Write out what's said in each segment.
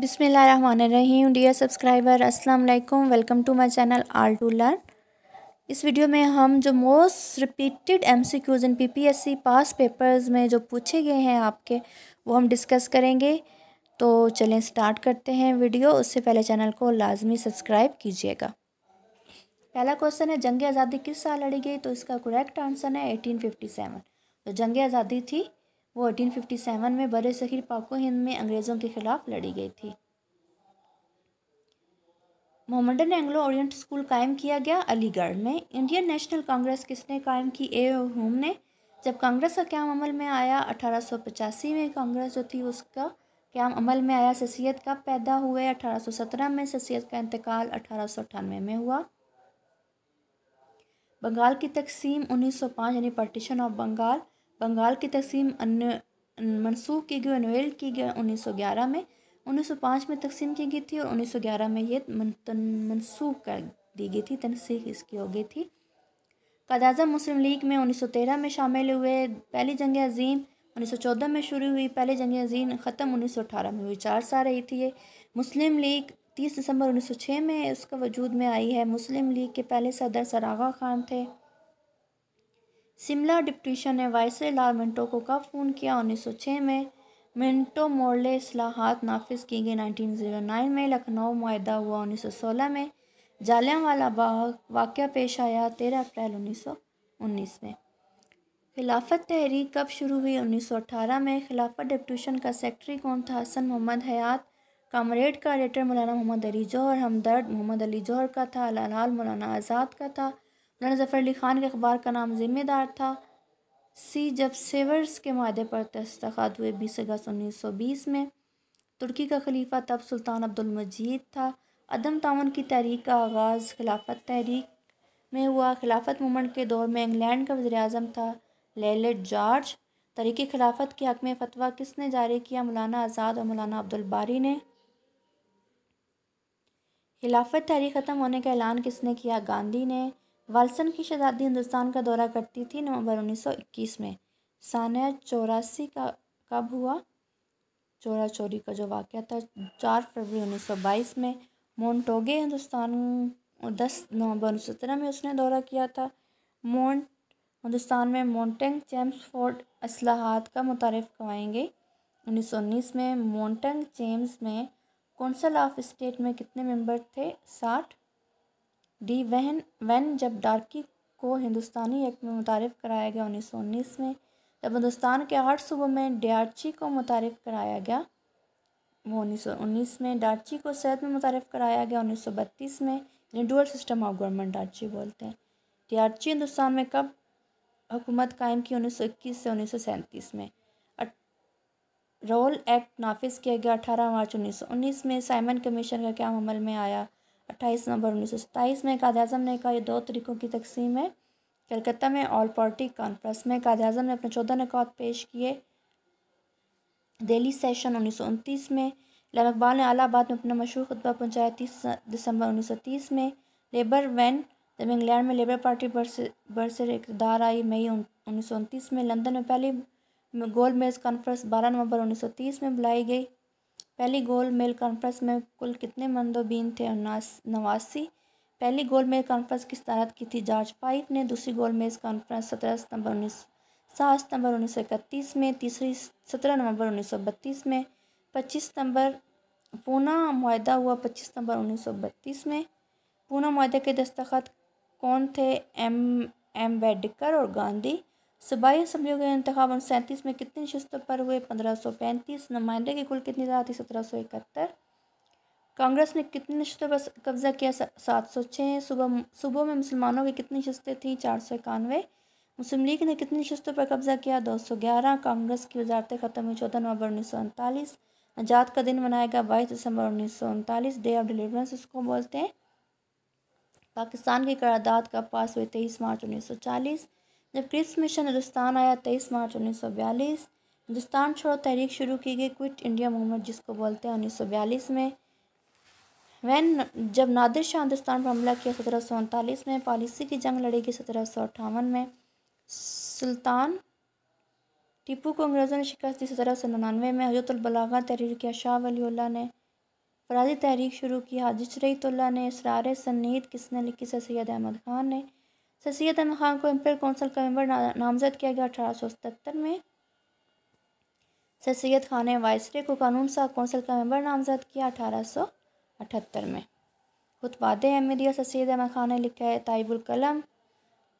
बिसमीम dear subscriber अस्सलाम वालेकुम welcome to my channel all to learn इस वीडियो में हम जो most repeated MCQs in PPSC past papers में जो पूछे गए हैं आपके वो हम डिस्कस करेंगे तो चलें स्टार्ट करते हैं वीडियो उससे पहले चैनल को लाजमी सब्सक्राइब कीजिएगा पहला क्वेश्चन है जंग आज़ादी किस साल लड़ी गई तो इसका करेक्ट आंसर है एटीन फिफ्टी सेवन तो जंग आज़ादी थी वो 1857 में बर सखीर पाको हिंद में अंग्रेज़ों के खिलाफ लड़ी गई थी मोहम्मदन एंग्लो ओरिएंट स्कूल कायम किया गया अलीगढ़ में इंडियन नेशनल कांग्रेस किसने कायम की ए होम ने जब कांग्रेस का क्याम अमल में आया अठारह में कांग्रेस जो थी उसका क्याम अमल में आया ससीयत कब पैदा हुए अठारह में ससीयत का इंतकाल अठारह में हुआ बंगाल की तकसीम 1905 यानी पार्टीशन ऑफ बंगाल बंगाल की तकसीम मनसूख की गई अनवेल की गई ग्यारह में 1905 में तकसीम की गई थी और 1911 में ये मनसूख कर दी गई थी तनसीख इसकी हो गई थी कदाजा मुस्लिम लीग में 1913 में शामिल हुए पहली जंग अजीम 1914 में शुरू हुई पहली जंग अजीम ख़त्म 1918 में हुई चार साल रही थी ये मुस्लिम लीग 30 दिसंबर 1906 में उसका वजूद में आई है मुस्लिम लीग के पहले सदर सरागा खान थे शिमला डिप्टीशन ने लाल मिंटो को कब फ़ोन किया 1906 में मिंटो मोरले असलाहत नाफिज की गई 1909 में लखनऊ माहा हुआ 1916 में जालियांवाला बाग वाक़ पेश आया 13 अप्रैल 1919 में खिलाफत तहरीक कब शुरू हुई 1918 में खिलाफत डिप्टीशन का सेक्रेटरी कौन था हसन मोहम्मद हयात कामरेड का रेटर मौलाना मोहम्मद अली जौहर हमदर्द मोहम्मद अली जौहर का था लाल मौलाना आज़ाद का था लाला जफ़र अली ख़ान के अखबार का नाम ज़िम्मेदार था सी जब सेवर्स के माहे पर दस्तखत हुए बीस अगस्त उन्नीस सौ बीस में तुर्की का खलीफा तब सुल्तान अब्दुलमजीद था अदम तावन की तहरीक का आगाज़ खिलाफत तहरीक में हुआ खिलाफत मूमेंट के दौर में इंग्लैंड का वजे अजम था लेलेट जॉर्ज तरीके खिलाफत के हक़ में फतवा किसने जारी किया मौलाना आज़ाद और मौलाना अब्दुलबारी ने खिलाफत तहरीक ख़त्म होने का ऐलान किसने किया गांधी ने वालसन की शताब्दी हिंदुस्तान का दौरा करती थी नवंबर 1921 में सानिया चौरासी का कब हुआ चोरा चोरी का जो वाक़ था चार फरवरी 1922 में मोन्टोगे हिंदुस्तान दस नवंबर उन्नीस सौ में उसने दौरा किया था मोन्ट हिंदुस्तान में मोन्टेंग चेम्स फोर्ड असलाहत का मुतारफ़ करवाएंगे उन्नीस सौ उन्नीस में मोन्टेंग चेम्स में कौंसल ऑफ स्टेट में कितने मेंबर थे साठ डी वहन वैन जब डार्की को हिंदुस्तानी एक्ट में मुतारफ़ कराया गया उन्नीस सौ उन्नीस में जब हिंदुस्तान के आठ सूबों में डार्ची को मुतारफ़ कराया गया वो उन्नीस सौ उन्नीस में डार्ची को सेहत में मुतारफ़ कराया गया उन्नीस सौ बत्तीस में इन्हें dual system of government dyarchy बोलते हैं डार्ची हिंदुस्तान में कब हुकूमत कायम की उन्नीस सौ इक्कीस से उन्नीस सौ सैंतीस में रोल एक्ट नाफिज किया गया अठारह मार्च उन्नीस सौ उन्नीस में साइमन कमीशन का क्या अमल में आया अट्ठाईस नवंबर उन्नीस सौ सत्ताईस में कायद अजम ने कहा यह दो तरीक़ों की तकसीम है कलकत्ता में ऑल पार्टी कॉन्फ्रेंस में कायद अजम ने अपने चौदह नकात पेश किए दिल्ली सेशन उन्नीस सौ उनतीस में इलाम इकबाल ने अलाहाबाद में अपना मशहूर खुतबा पहुँचाया तीस दिसंबर उन्नीस सौ तीस में लेबर वैन जब इंग्लैंड में लेबर पार्टी बरसर इकदार आई मई उन्नीस सौ उनतीस में लंदन में पहली गोल मेज़ कॉन्फ्रेंस बारह नवंबर उन्नीस सौ तीस में बुलाई गई पहली गोल मेल कॉन्फ्रेंस में कुल कितने मंदोबीन थे नवासी पहली गोल मेल कॉन्फ्रेंस की सदारत की थी जॉर्ज फाइव ने दूसरी गोल मेल कॉन्फ्रेंस सत्रह सितंबर उन्नीस सात सितंबर उन्नीस सौ इकतीस में तीसरी सत्रह नवंबर उन्नीस सौ बत्तीस में पच्चीस सितंबर पूना माहा हुआ पच्चीस सितंबर उन्नीस सौ बत्तीस में पूना माहा के दस्तखत कौन थे एम एम्बेडकर और गांधी सूबाई असम्बलियों के उन सैंतीस में कितनी नशस्तों पर हुए पंद्रह सौ पैंतीस नुमाइंदे की कुल कितनी तादाद थी सत्रह सौ इकहत्तर कांग्रेस ने कितनी नशस्तों पर कब्जा किया सात सौ छः सुबह सूबों में मुसलमानों की कितनी नशस्तें थीं चार सौ इक्यानवे मुस्लिम लीग ने कितनी नशस्तों पर कब्जा किया दो सौ ग्यारह कांग्रेस की वजारतें खत्म हुई चौदह नवंबर उन्नीस सौ उनतालीस आज़ाद का दिन मनाया गया बाईस दिसंबर उन्नीस सौ उनतालीस डे ऑफ डिलीवरेंस उसको बोलते हैं पाकिस्तान की करारदाद का पास हुई तेईस मार्च उन्नीस सौ चालीस जब क्रिप्स मिशन हिंदुस्तान आया तेईस मार्च उन्नीस सौ बयालीस हिंदुस्तान छोड़ो तहरीक शुरू की गई क्विट इंडिया मूवमेंट जिसको बोलते हैं उन्नीस सौ बयालीस में वैन जब नादिर शाह हिंदुस्तान पर हमला किया सत्रह सौ उनतालीस में पॉलिसी की जंग लड़ी गई सत्रह सौ अट्ठावन में सुल्तान टीपू को अंग्रेज़ों ने शिकस्त दी सत्रह सौ निन्यानवे में हजरतुलबलागा तहरीर किया शाह वली ने फराजी तहरीक शुरू की हाजिश रही ने इसरार सन्नीत किसने लिखी से सैद अहमद खान ने सर सैद अहमद खान को एम्पायर कौंसिल का मेम्बर नामजद किया गया अठारह सौ सतहत्तर में सर सैद खान ने वायसरे को कानून सा कौंसिल का मेम्बर नामजद किया अठारह सौ अठहत्तर में खुतबाद अहमदिया सर सैद अहमद खान ने लिखा है ताइबुलकलम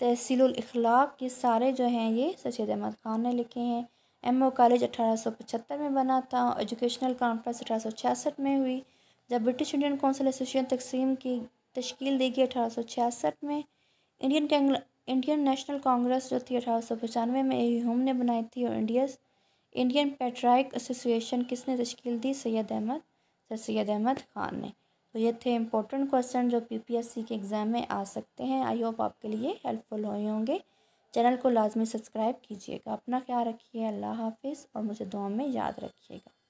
तहसीलखलाक ये सारे जो हैं ये सर सैद अहमद खान ने लिखे हैं एम ओ कॉलेज अठारह सौ पचहत्तर में बना था एजुकेशनल कॉन्फ्रेंस अठारह सौ छियासठ में हुई जब ब्रिटिश इंडियन कौंसिल एसोसिएशन तकसीम की तश्कील दी गई अठारह सौ छियासठ में इंडियन इंडियन नेशनल कांग्रेस जो थी अठारह सौ पचानवे में ए ह्यूम ने बनाई थी और इंडियस इंडियन पेट्राइक एसोसिएशन किसने तश्कील दी सैयद अहमद सर सैयद अहमद खान ने तो ये थे इंपॉर्टेंट क्वेश्चन जो पीपीएससी के एग्ज़ाम में आ सकते हैं आई होप आपके लिए हेल्पफुल हुए होंगे चैनल को लाजमी सब्सक्राइब कीजिएगा अपना ख्याल रखिए अल्लाह हाफिज़ और मुझे दुआ में याद रखिएगा